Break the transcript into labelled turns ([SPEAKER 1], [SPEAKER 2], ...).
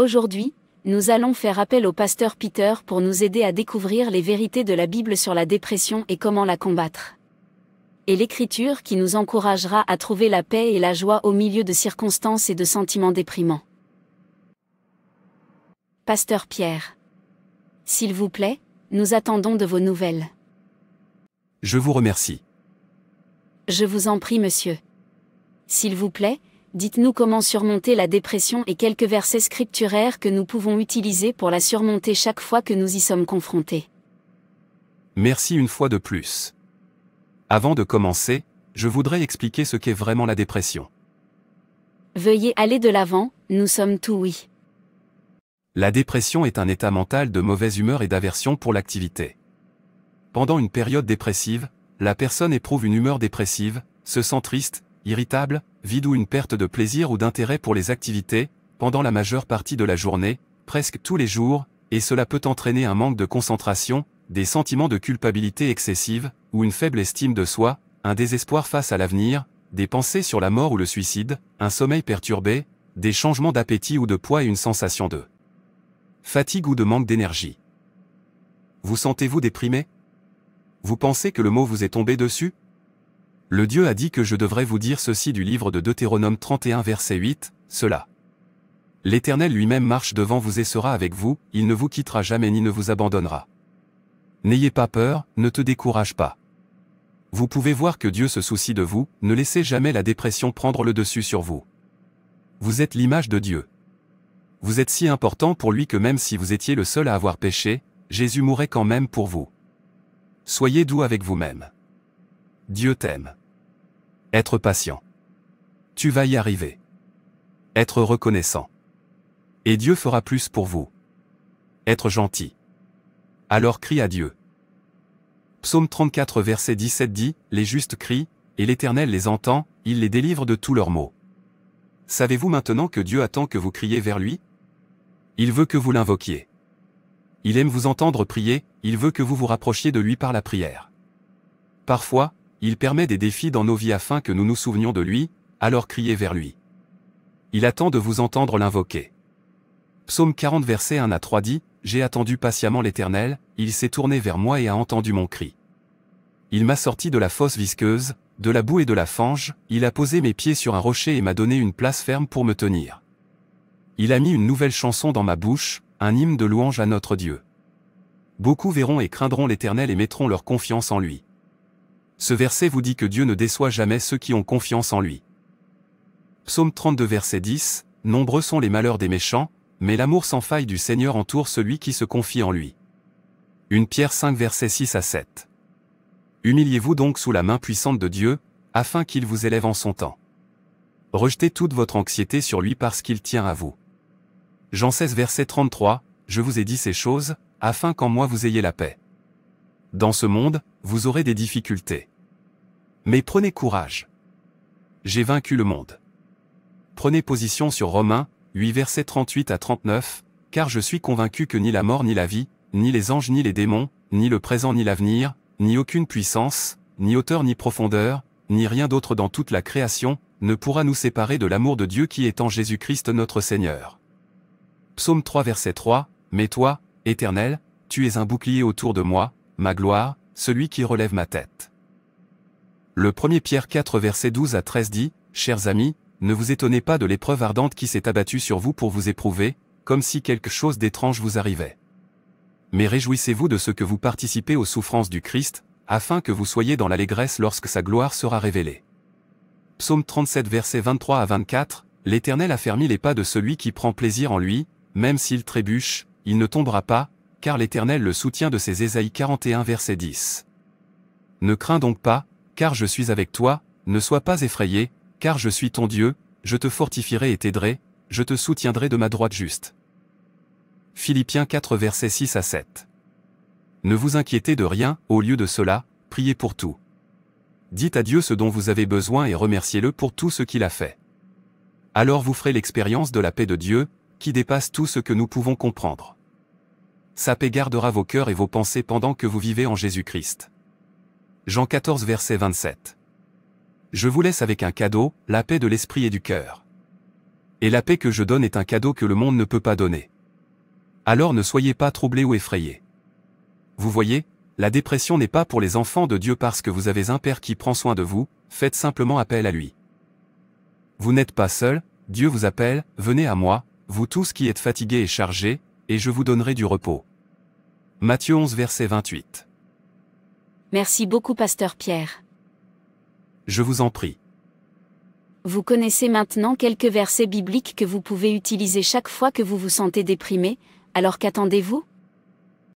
[SPEAKER 1] Aujourd'hui, nous allons faire appel au pasteur Peter pour nous aider à découvrir les vérités de la Bible sur la dépression et comment la combattre. Et l'écriture qui nous encouragera à trouver la paix et la joie au milieu de circonstances et de sentiments déprimants. Pasteur Pierre. S'il vous plaît, nous attendons de vos nouvelles.
[SPEAKER 2] Je vous remercie.
[SPEAKER 1] Je vous en prie, monsieur. S'il vous plaît, dites-nous comment surmonter la dépression et quelques versets scripturaires que nous pouvons utiliser pour la surmonter chaque fois que nous y sommes confrontés.
[SPEAKER 2] Merci une fois de plus. Avant de commencer, je voudrais expliquer ce qu'est vraiment la dépression.
[SPEAKER 1] Veuillez aller de l'avant, nous sommes tout oui.
[SPEAKER 2] La dépression est un état mental de mauvaise humeur et d'aversion pour l'activité. Pendant une période dépressive, la personne éprouve une humeur dépressive, se sent triste, irritable, vide ou une perte de plaisir ou d'intérêt pour les activités, pendant la majeure partie de la journée, presque tous les jours, et cela peut entraîner un manque de concentration, des sentiments de culpabilité excessive, ou une faible estime de soi, un désespoir face à l'avenir, des pensées sur la mort ou le suicide, un sommeil perturbé, des changements d'appétit ou de poids et une sensation de fatigue ou de manque d'énergie. Vous sentez-vous déprimé Vous pensez que le mot vous est tombé dessus le Dieu a dit que je devrais vous dire ceci du livre de Deutéronome 31 verset 8, cela. L'Éternel lui-même marche devant vous et sera avec vous, il ne vous quittera jamais ni ne vous abandonnera. N'ayez pas peur, ne te décourage pas. Vous pouvez voir que Dieu se soucie de vous, ne laissez jamais la dépression prendre le dessus sur vous. Vous êtes l'image de Dieu. Vous êtes si important pour lui que même si vous étiez le seul à avoir péché, Jésus mourrait quand même pour vous. Soyez doux avec vous-même. Dieu t'aime. Être patient. Tu vas y arriver. Être reconnaissant. Et Dieu fera plus pour vous. Être gentil. Alors crie à Dieu. Psaume 34 verset 17 dit, Les justes crient, et l'Éternel les entend, il les délivre de tous leurs maux. Savez-vous maintenant que Dieu attend que vous criez vers lui Il veut que vous l'invoquiez. Il aime vous entendre prier, il veut que vous vous rapprochiez de lui par la prière. Parfois, il permet des défis dans nos vies afin que nous nous souvenions de lui, alors criez vers lui. Il attend de vous entendre l'invoquer. Psaume 40 verset 1 à 3 dit, J'ai attendu patiemment l'Éternel, il s'est tourné vers moi et a entendu mon cri. Il m'a sorti de la fosse visqueuse, de la boue et de la fange, il a posé mes pieds sur un rocher et m'a donné une place ferme pour me tenir. Il a mis une nouvelle chanson dans ma bouche, un hymne de louange à notre Dieu. Beaucoup verront et craindront l'Éternel et mettront leur confiance en lui ce verset vous dit que Dieu ne déçoit jamais ceux qui ont confiance en lui. Psaume 32 verset 10, Nombreux sont les malheurs des méchants, mais l'amour sans faille du Seigneur entoure celui qui se confie en lui. Une Pierre 5 verset 6 à 7. Humiliez-vous donc sous la main puissante de Dieu, afin qu'il vous élève en son temps. Rejetez toute votre anxiété sur lui parce qu'il tient à vous. Jean 16 verset 33, Je vous ai dit ces choses, afin qu'en moi vous ayez la paix. Dans ce monde, vous aurez des difficultés mais prenez courage. J'ai vaincu le monde. Prenez position sur Romains 8 versets 38 à 39, car je suis convaincu que ni la mort ni la vie, ni les anges ni les démons, ni le présent ni l'avenir, ni aucune puissance, ni hauteur ni profondeur, ni rien d'autre dans toute la création, ne pourra nous séparer de l'amour de Dieu qui est en Jésus-Christ notre Seigneur. Psaume 3 verset 3, Mais toi, Éternel, tu es un bouclier autour de moi, ma gloire, celui qui relève ma tête. Le 1er Pierre 4 verset 12 à 13 dit, Chers amis, ne vous étonnez pas de l'épreuve ardente qui s'est abattue sur vous pour vous éprouver, comme si quelque chose d'étrange vous arrivait. Mais réjouissez-vous de ce que vous participez aux souffrances du Christ, afin que vous soyez dans l'allégresse lorsque sa gloire sera révélée. Psaume 37 verset 23 à 24, L'Éternel a fermi les pas de celui qui prend plaisir en lui, même s'il trébuche, il ne tombera pas, car l'Éternel le soutient de ses Ésaïe 41 verset 10. Ne crains donc pas, car je suis avec toi, ne sois pas effrayé, car je suis ton Dieu, je te fortifierai et t'aiderai, je te soutiendrai de ma droite juste. Philippiens 4 versets 6 à 7. Ne vous inquiétez de rien, au lieu de cela, priez pour tout. Dites à Dieu ce dont vous avez besoin et remerciez-le pour tout ce qu'il a fait. Alors vous ferez l'expérience de la paix de Dieu, qui dépasse tout ce que nous pouvons comprendre. Sa paix gardera vos cœurs et vos pensées pendant que vous vivez en Jésus-Christ. Jean 14 verset 27. Je vous laisse avec un cadeau, la paix de l'esprit et du cœur. Et la paix que je donne est un cadeau que le monde ne peut pas donner. Alors ne soyez pas troublés ou effrayés. Vous voyez, la dépression n'est pas pour les enfants de Dieu parce que vous avez un Père qui prend soin de vous, faites simplement appel à lui. Vous n'êtes pas seul, Dieu vous appelle, venez à moi, vous tous qui êtes fatigués et chargés, et je vous donnerai du repos. Matthieu 11 verset 28.
[SPEAKER 1] Merci beaucoup Pasteur Pierre.
[SPEAKER 2] Je vous en prie.
[SPEAKER 1] Vous connaissez maintenant quelques versets bibliques que vous pouvez utiliser chaque fois que vous vous sentez déprimé, alors qu'attendez-vous